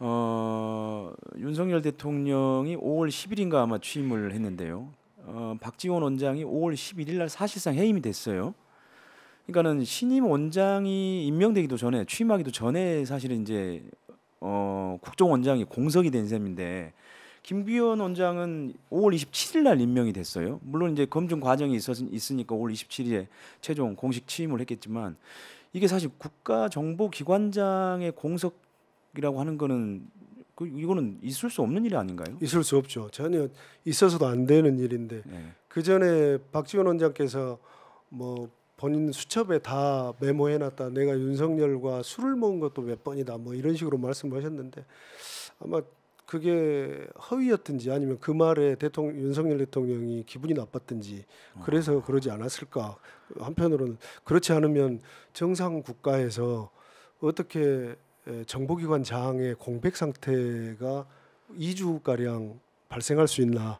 어, 윤석열 대통령이 5월 10일인가 아마 취임을 했는데요. 어, 박지원 원장이 5월 11일 날 사실상 해임이 됐어요. 그러니까는 신임 원장이 임명되기도 전에 취임하기도 전에 사실은 이제 어, 국정원장이 공석이 된 셈인데 김기현 원장은 5월 27일 날 임명이 됐어요. 물론 이제 검증 과정이 있었, 있으니까 5월 27일에 최종 공식 취임을 했겠지만 이게 사실 국가 정보 기관장의 공석 이라고 하는 거는 그 이거는 있을 수 없는 일이 아닌가요? 있을 수 없죠. 전혀 있어서도 안 되는 일인데 네. 그 전에 박지원 원장께서 뭐 본인 수첩에 다 메모해놨다. 내가 윤석열과 술을 먹은 것도 몇 번이다. 뭐 이런 식으로 말씀하셨는데 아마 그게 허위였든지 아니면 그 말에 대통령 윤석열 대통령이 기분이 나빴든지 아. 그래서 그러지 않았을까. 한편으로는 그렇지 않으면 정상 국가에서 어떻게 정보기관 장의 공백 상태가 2주 가량 발생할 수 있나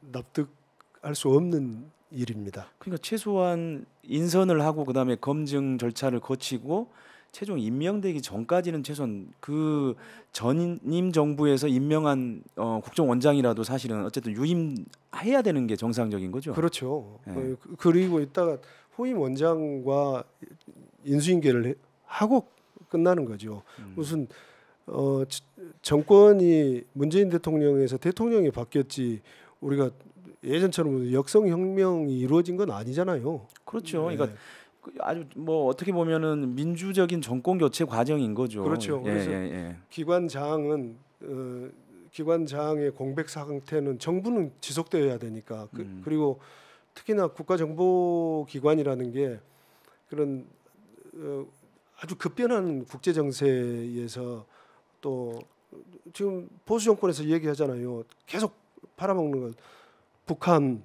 납득할 수 없는 일입니다. 그러니까 최소한 인선을 하고 그다음에 검증 절차를 거치고 최종 임명되기 전까지는 최소한 그 전임 정부에서 임명한 어, 국정원장이라도 사실은 어쨌든 유임해야 되는 게 정상적인 거죠. 그렇죠. 네. 그리고 이따가 후임 원장과 인수인계를 하고 끝나는 거죠. 음. 무슨 어, 정권이 문재인 대통령에서 대통령이 바뀌었지 우리가 예전처럼 역성 혁명이 이루어진 건 아니잖아요. 그렇죠. 네. 그러니까 그 아주 뭐 어떻게 보면은 민주적인 정권 교체 과정인 거죠. 그렇죠. 예, 그래서 예, 예. 기관장은 어, 기관장의 공백 상태는 정부는 지속되어야 되니까 그, 음. 그리고 특히나 국가정보기관이라는 게 그런 어, 아주 급변한 국제 정세에서 또 지금 보수 정권에서 얘기하잖아요. 계속 팔아먹는 것. 북한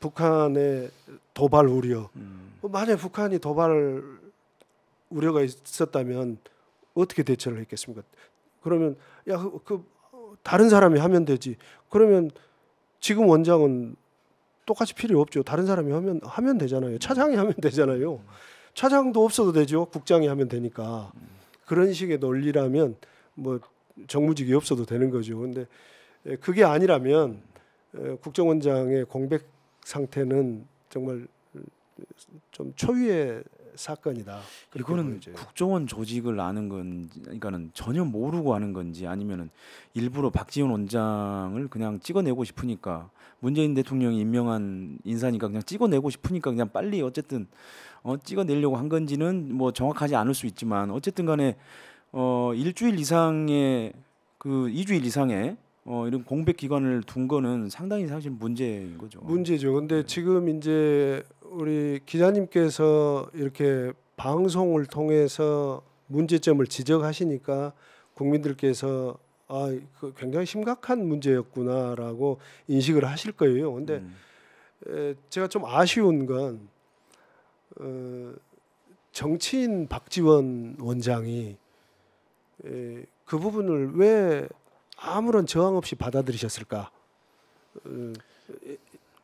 북한의 도발 우려. 음. 뭐 만약 북한이 도발 우려가 있었다면 어떻게 대처를 했겠습니까? 그러면 야그 그 다른 사람이 하면 되지. 그러면 지금 원장은 똑같이 필요 없죠. 다른 사람이 하면 하면 되잖아요. 차장이 하면 되잖아요. 음. 차장도 없어도 되죠. 국장이 하면 되니까. 그런 식의 논리라면 뭐 정무직이 없어도 되는 거죠. 근데 예, 그게 아니라면 예, 국정원장의 공백 상태는 정말 좀 초유의 사건이다. 이거는 국정원 조직을 아는 건 그러니까는 전혀 모르고 아는 건지 아니면은 일부러 박지원 원장을 그냥 찍어내고 싶으니까 문재인 대통령이 임명한 인사니까 그냥 찍어내고 싶으니까 그냥 빨리 어쨌든 어 찍어내려고 한 건지는 뭐 정확하지 않을 수 있지만 어쨌든 간에 어 일주일 이상의 그 이주일 이상의 어 이런 공백 기간을 둔 거는 상당히 사실 문제인 거죠. 문제죠. 근데 네. 지금 이제 우리 기자님께서 이렇게 방송을 통해서 문제점을 지적하시니까 국민들께서 아, 그 굉장히 심각한 문제였구나라고 인식을 하실 거예요. 근데 음. 제가 좀 아쉬운 건 어, 정치인 박지원 원장이 에, 그 부분을 왜 아무런 저항 없이 받아들이셨을까? 어,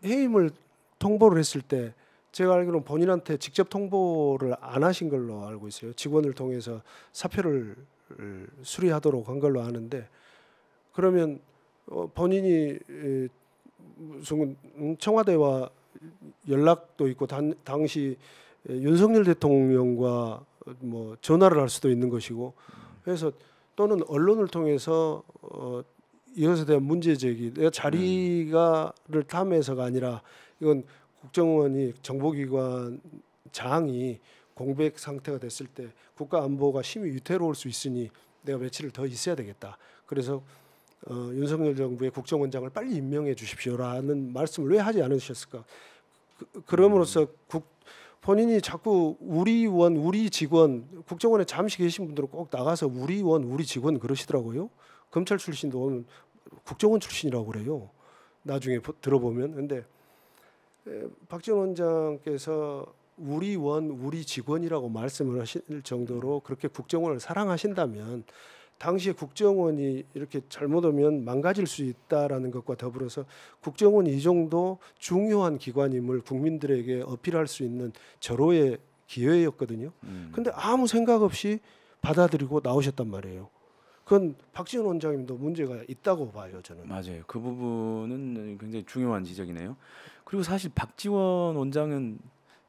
해임을 통보를 했을 때 제가 알기로는 본인한테 직접 통보를 안 하신 걸로 알고 있어요. 직원을 통해서 사표를 수리하도록 한 걸로 아는데 그러면 어, 본인이 무슨 청와대와 연락도 있고 단, 당시 윤석열 대통령과 뭐 전화를 할 수도 있는 것이고 그래서 또는 언론을 통해서 어, 이것에 대한 문제 제기 내가 자리가를 탐해서가 아니라 이건 국정원이 정보기관 장이 공백 상태가 됐을 때 국가 안보가 심히 위태로울 수 있으니 내가 며칠을 더 있어야 되겠다. 그래서 어, 윤석열 정부의 국정원장을 빨리 임명해 주십시오라는 말씀을 왜 하지 않으셨을까? 그, 럼으로써 음. 국, 본인이 자꾸 우리 의원, 우리 직원, 국정원에 잠시 계신 분들은 꼭 나가서 우리 의원, 우리 직원 그러시더라고요. 검찰 출신도 오늘 국정원 출신이라고 그래요. 나중에 들어보면 근데 예, 박지원 원장께서 우리 원 우리 직원이라고 말씀을 하실 정도로 그렇게 국정원을 사랑하신다면 당시에 국정원이 이렇게 잘못하면 망가질 수 있다라는 것과 더불어서 국정원이 이 정도 중요한 기관임을 국민들에게 어필할 수 있는 절호의 기회였거든요. 음. 근데 아무 생각 없이 받아들이고 나오셨단 말이에요. 그건 박지원 원장님도 문제가 있다고 봐요 저는. 맞아요. 그 부분은 굉장히 중요한 지적이네요. 그리고 사실 박지원 원장은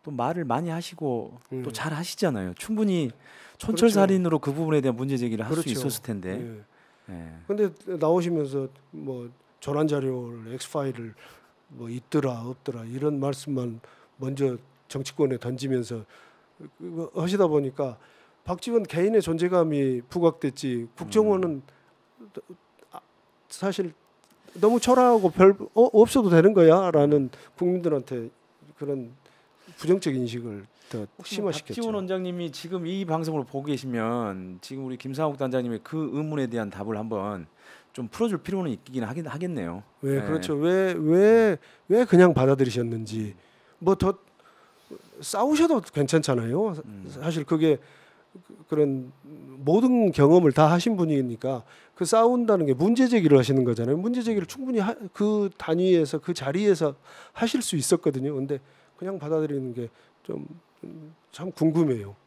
또 말을 많이 하시고 음. 또잘 예. 하시잖아요. 충분히 그렇죠. 촌철살인으로 그렇죠. 그 부분에 대한 문제 제기를 할수 그렇죠. 있었을 텐데. 그런데 예. 예. 나오시면서 뭐 전환 자료를 엑스 파일을 뭐 있더라 없더라 이런 말씀만 먼저 정치권에 던지면서 그, 그 하시다 보니까 박지원 개인의 존재감이 부각됐지 국정원은 음. 아, 사실 너무 초라하고 별 어, 없어도 되는 거야라는 국민들한테 그런 부정적 인식을 더 뭐 심화시켰죠. 박지원 원장님이 지금 이 방송을 보고 계시면 지금 우리 김상욱 단장님의 그 의문에 대한 답을 한번 좀 풀어줄 필요는 있긴 하긴 하겠네요. 왜 네. 그렇죠? 왜 왜 왜 그냥 받아들이셨는지 뭐 더 싸우셔도 괜찮잖아요. 음. 사실 그게 그런 모든 경험을 다 하신 분이니까 그 싸운다는 게 문제 제기를 하시는 거잖아요. 문제 제기를 충분히 하, 그 단위에서 그 자리에서 하실 수 있었거든요. 근데 그냥 받아들이는 게 좀참 음, 궁금해요.